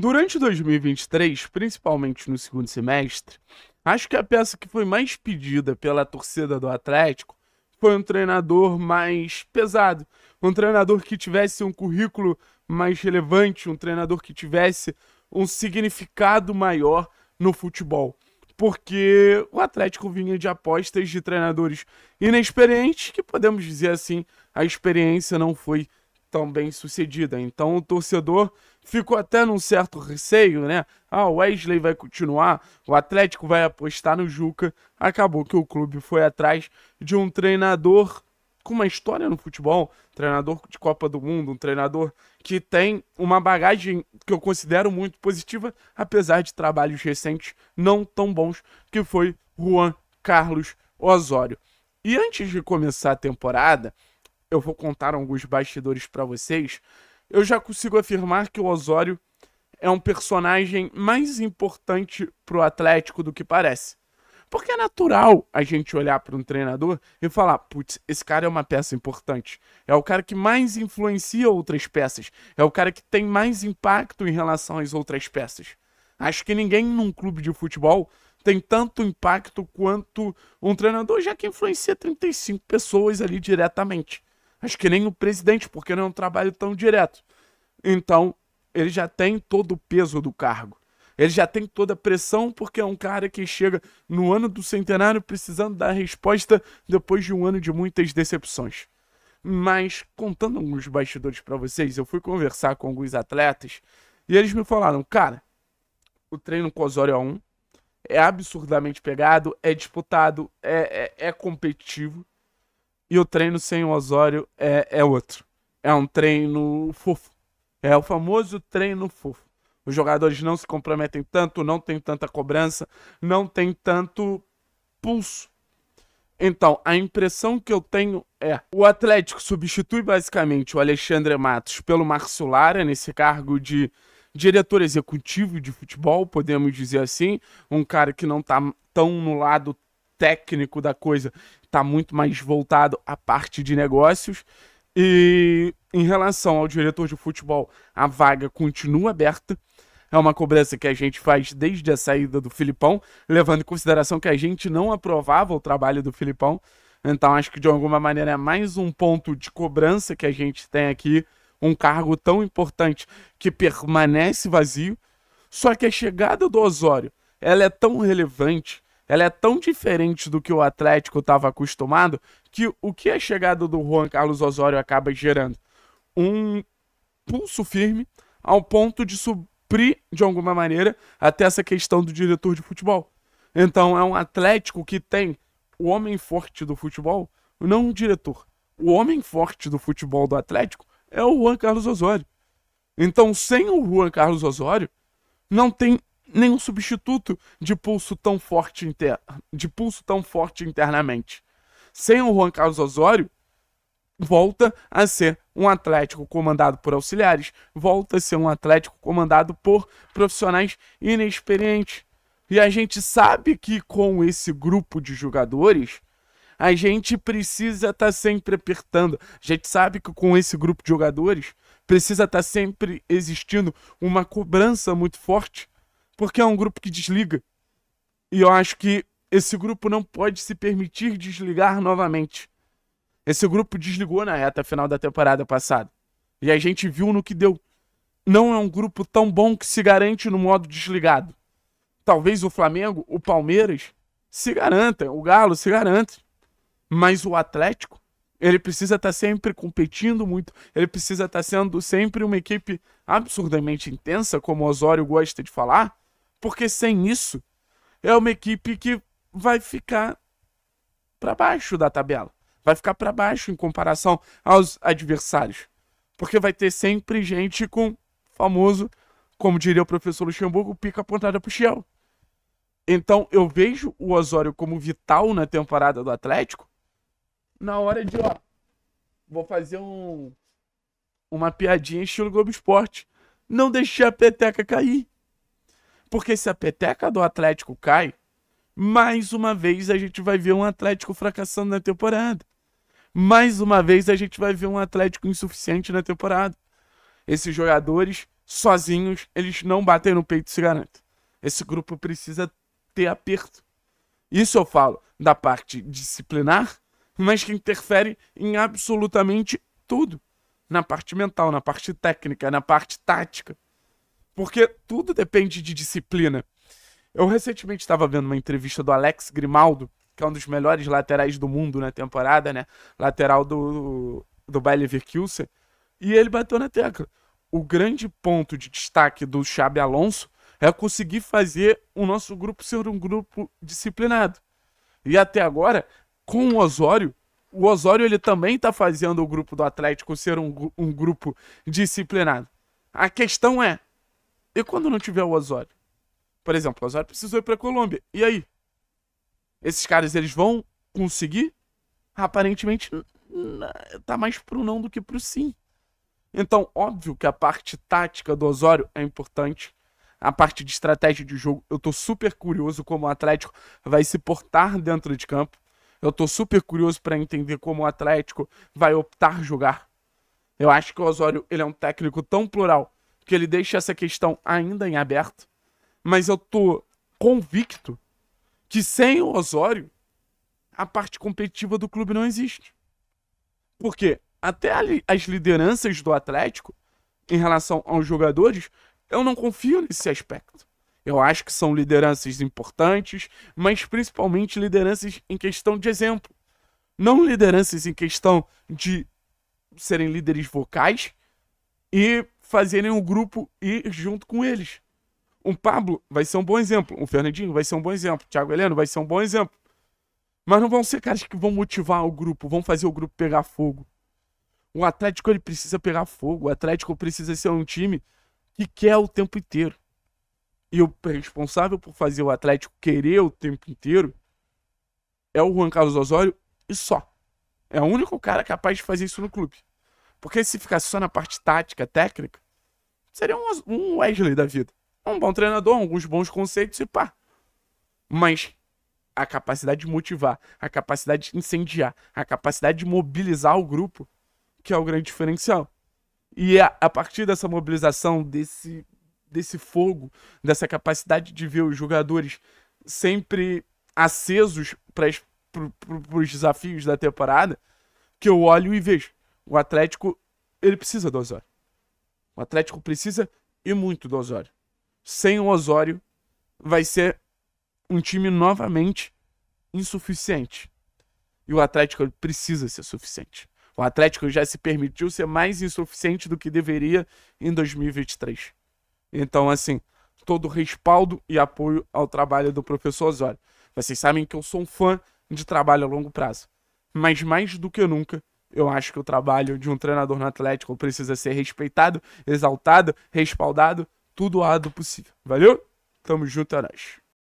Durante 2023, principalmente no segundo semestre, acho que a peça que foi mais pedida pela torcida do Atlético foi um treinador mais pesado, um treinador que tivesse um currículo mais relevante, um treinador que tivesse um significado maior no futebol. Porque o Atlético vinha de apostas de treinadores inexperientes, que podemos dizer assim, a experiência não foi tão bem sucedida. Então o torcedor ficou até num certo receio, né? Ah, o Wesley vai continuar, o Atlético vai apostar no Juca. Acabou que o clube foi atrás de um treinador com uma história no futebol, treinador de Copa do Mundo, um treinador que tem uma bagagem que eu considero muito positiva, apesar de trabalhos recentes não tão bons, que foi Juan Carlos Osório. E antes de começar a temporada, eu vou contar alguns bastidores para vocês, eu já consigo afirmar que o Osório é um personagem mais importante pro Atlético do que parece. Porque é natural a gente olhar para um treinador e falar: putz, esse cara é uma peça importante. É o cara que mais influencia outras peças. É o cara que tem mais impacto em relação às outras peças. Acho que ninguém num clube de futebol tem tanto impacto quanto um treinador, já que influencia 35 pessoas ali diretamente. Acho que nem o presidente, porque não é um trabalho tão direto. Então, ele já tem todo o peso do cargo. Ele já tem toda a pressão, porque é um cara que chega no ano do centenário precisando dar resposta depois de um ano de muitas decepções. Mas, contando alguns bastidores para vocês, eu fui conversar com alguns atletas e eles me falaram: cara, o treino com Osório A1 é absurdamente pegado, é disputado, é, é, é competitivo. E o treino sem o Osório é, é outro. É um treino fofo. É o famoso treino fofo. Os jogadores não se comprometem tanto, não tem tanta cobrança, não tem tanto pulso. Então, a impressão que eu tenho é: o Atlético substitui basicamente o Alexandre Matos pelo Márcio Lara nesse cargo de diretor executivo de futebol, podemos dizer assim, um cara que não está tão no lado técnico da coisa está muito mais voltado à parte de negócios. E em relação ao diretor de futebol, a vaga continua aberta. É uma cobrança que a gente faz desde a saída do Filipão, levando em consideração que a gente não aprovava o trabalho do Filipão. Então acho que de alguma maneira é mais um ponto de cobrança que a gente tem aqui, um cargo tão importante que permanece vazio. Só que a chegada do Osório, ela é tão relevante ela é tão diferente do que o Atlético estava acostumado que o que a chegada do Juan Carlos Osório acaba gerando? Um pulso firme ao ponto de suprir, de alguma maneira, até essa questão do diretor de futebol. Então é um Atlético que tem o homem forte do futebol, não o diretor. O homem forte do futebol do Atlético é o Juan Carlos Osório. Então, sem o Juan Carlos Osório, não tem nenhum substituto de pulso tão forte inter... de pulso tão forte internamente. Sem o Juan Carlos Osório, volta a ser um Atlético comandado por auxiliares, volta a ser um Atlético comandado por profissionais inexperientes. E a gente sabe que com esse grupo de jogadores, a gente precisa estar tá sempre apertando. A gente sabe que com esse grupo de jogadores, precisa estar tá sempre existindo uma cobrança muito forte porque é um grupo que desliga. E eu acho que esse grupo não pode se permitir desligar novamente. Esse grupo desligou na reta final da temporada passada. E a gente viu no que deu. Não é um grupo tão bom que se garante no modo desligado. Talvez o Flamengo, o Palmeiras se garanta, o Galo se garante. Mas o Atlético, ele precisa estar tá sempre competindo muito, ele precisa estar tá sendo sempre uma equipe absurdamente intensa, como o Osório gosta de falar porque sem isso, é uma equipe que vai ficar para baixo da tabela. Vai ficar para baixo em comparação aos adversários. Porque vai ter sempre gente com famoso, como diria o professor Luxemburgo, pica apontada pro Shell. Então eu vejo o Osório como vital na temporada do Atlético. Na hora de, ó, vou fazer um uma piadinha estilo Globo Esporte. Não deixar a peteca cair. Porque se a peteca do Atlético cai, mais uma vez a gente vai ver um Atlético fracassando na temporada. Mais uma vez a gente vai ver um Atlético insuficiente na temporada. Esses jogadores, sozinhos, eles não batem no peito, se garanto. Esse grupo precisa ter aperto. Isso eu falo da parte disciplinar, mas que interfere em absolutamente tudo. Na parte mental, na parte técnica, na parte tática. Porque tudo depende de disciplina. Eu recentemente estava vendo uma entrevista do Alex Grimaldo, que é um dos melhores laterais do mundo na temporada, né? Lateral do, do Bayer Leverkusen. E ele bateu na tecla. O grande ponto de destaque do Xabi Alonso é conseguir fazer o nosso grupo ser um grupo disciplinado. E até agora, com o Osório, o Osório ele também está fazendo o grupo do Atlético ser um, um grupo disciplinado. A questão é, e quando não tiver o Osório? Por exemplo, o Osório precisou ir pra Colômbia. E aí? Esses caras, eles vão conseguir? Aparentemente, tá mais pro não do que pro sim. Então, óbvio que a parte tática do Osório é importante. A parte de estratégia de jogo, eu tô super curioso como o Atlético vai se portar dentro de campo. Eu tô super curioso para entender como o Atlético vai optar jogar. Eu acho que o Osório ele é um técnico tão plural que ele deixa essa questão ainda em aberto, mas eu tô convicto que sem o Osório, a parte competitiva do clube não existe. Porque até as lideranças do Atlético, em relação aos jogadores, eu não confio nesse aspecto. Eu acho que são lideranças importantes, mas principalmente lideranças em questão de exemplo. Não lideranças em questão de serem líderes vocais e fazerem um grupo e ir junto com eles. Um Pablo vai ser um bom exemplo, um Fernandinho vai ser um bom exemplo, Thiago Heleno vai ser um bom exemplo. Mas não vão ser caras que vão motivar o grupo, vão fazer o grupo pegar fogo. O Atlético ele precisa pegar fogo, o Atlético precisa ser um time que quer o tempo inteiro. E o responsável por fazer o Atlético querer o tempo inteiro é o Juan Carlos Osório e só. É o único cara capaz de fazer isso no clube. Porque se ficar só na parte tática, técnica, seria um Wesley da vida. Um bom treinador, alguns bons conceitos e pá. Mas a capacidade de motivar, a capacidade de incendiar, a capacidade de mobilizar o grupo, que é o grande diferencial. E a, é a partir dessa mobilização, desse, desse fogo, dessa capacidade de ver os jogadores sempre acesos para os desafios da temporada, que eu olho e vejo. O Atlético, ele precisa do Osório. O Atlético precisa e muito do Osório. Sem o Osório, vai ser um time novamente insuficiente. E o Atlético precisa ser suficiente. O Atlético já se permitiu ser mais insuficiente do que deveria em 2023. Então, assim, todo respaldo e apoio ao trabalho do professor Osório. Vocês sabem que eu sou um fã de trabalho a longo prazo. Mas mais do que nunca, eu acho que o trabalho de um treinador no Atlético precisa ser respeitado, exaltado, respaldado, tudo o lado possível. Valeu? Tamo junto, é nóis.